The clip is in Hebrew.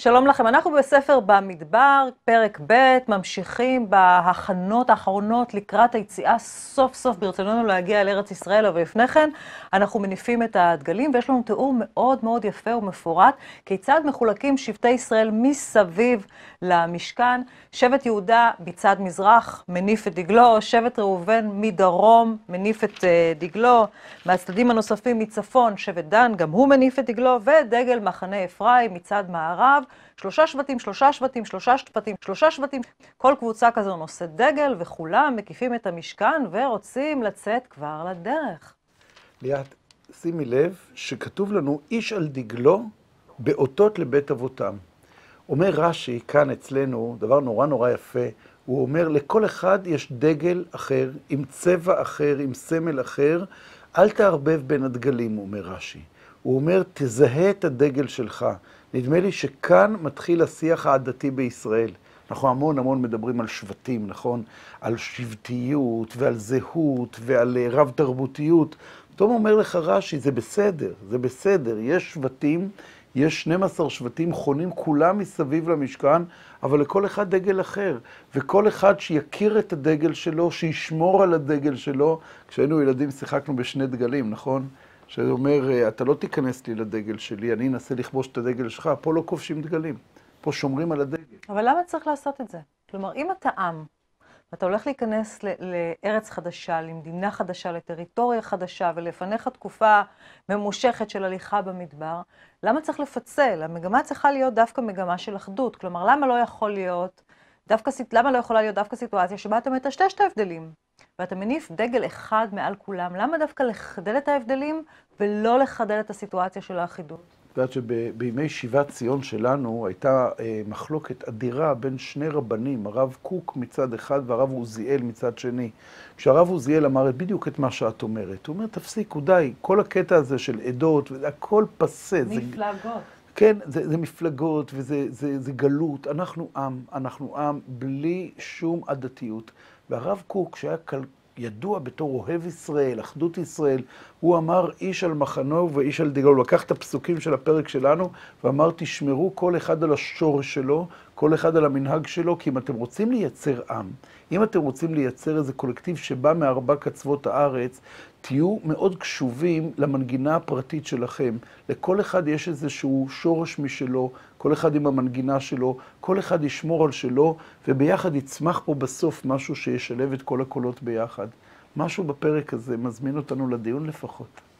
שלום לכם, אנחנו בספר במדבר, פרק ב', ממשיכים בהכנות האחרונות לקראת היציאה סוף סוף ברצוננו להגיע אל ארץ ישראל, אבל לפני כן אנחנו מניפים את הדגלים ויש לנו תיאור מאוד מאוד יפה ומפורט כיצד מחולקים שבטי ישראל מסביב למשכן. שבט יהודה בצד מזרח מניף את דגלו, שבט ראובן מדרום מניף את אה, דגלו, מהצדדים הנוספים מצפון שבט דן גם הוא מניף את דגלו, ודגל מחנה אפרים מצד מערב. שלושה שבטים, שלושה שבטים, שלושה שבטים, שלושה שבטים. כל קבוצה כזו נושאת דגל, וכולם מקיפים את המשכן ורוצים לצאת כבר לדרך. ליאת, שימי לב שכתוב לנו איש על דגלו באותות לבית אבותם. אומר רש"י כאן אצלנו דבר נורא נורא יפה, הוא אומר לכל אחד יש דגל אחר, עם צבע אחר, עם סמל אחר, אל תערבב בין הדגלים, אומר רש"י. הוא אומר, תזהה את הדגל שלך. נדמה לי שכאן מתחיל השיח העדתי בישראל. אנחנו המון המון מדברים על שבטים, נכון? על שבטיות ועל זהות ועל אה, רב תרבותיות. פתאום אומר לך רש"י, זה בסדר, זה בסדר, יש שבטים, יש 12 שבטים חונים כולם מסביב למשכן, אבל לכל אחד דגל אחר. וכל אחד שיכיר את הדגל שלו, שישמור על הדגל שלו. כשהיינו ילדים שיחקנו בשני דגלים, נכון? שאומר, אה, אתה לא תיכנס לי לדגל שלי, אני אנסה לכבוש את הדגל שלך, פה לא כובשים דגלים, פה שומרים על הדגל. אבל למה צריך לעשות את זה? כלומר, אם אתה עם, ואתה הולך להיכנס ל- לארץ חדשה, למדינה חדשה, לטריטוריה חדשה, ולפניך תקופה ממושכת של הליכה במדבר, למה צריך לפצל? המגמה צריכה להיות דווקא מגמה של אחדות. כלומר, למה לא יכול להיות, דווקא, למה לא יכולה להיות דווקא סיטואציה שבה אתה מטשטש את ההבדלים? ואתה מניף דגל אחד מעל כולם, למה דווקא לחדל את ההבדלים ולא לחדל את הסיטואציה של האחידות? את יודעת שבימי שיבת ציון שלנו הייתה אה, מחלוקת אדירה בין שני רבנים, הרב קוק מצד אחד והרב עוזיאל מצד שני. כשהרב עוזיאל אמר בדיוק את מה שאת אומרת, הוא אומר, תפסיקו, די, כל הקטע הזה של עדות, הכל פסה. מפלגות. זה... כן, זה, זה מפלגות וזה זה, זה גלות. אנחנו עם, אנחנו עם בלי שום עדתיות. והרב קוק, שהיה כל, ידוע בתור אוהב ישראל, אחדות ישראל, הוא אמר איש על מחנו ואיש על דגלו. הוא לקח את הפסוקים של הפרק שלנו ואמר, תשמרו כל אחד על השורש שלו כל אחד על המנהג שלו, כי אם אתם רוצים לייצר עם, אם אתם רוצים לייצר איזה קולקטיב שבא מארבע קצוות הארץ, תהיו מאוד קשובים למנגינה הפרטית שלכם. לכל אחד יש איזשהו שורש משלו, כל אחד עם המנגינה שלו, כל אחד ישמור על שלו, וביחד יצמח פה בסוף משהו שישלב את כל הקולות ביחד. משהו בפרק הזה מזמין אותנו לדיון לפחות.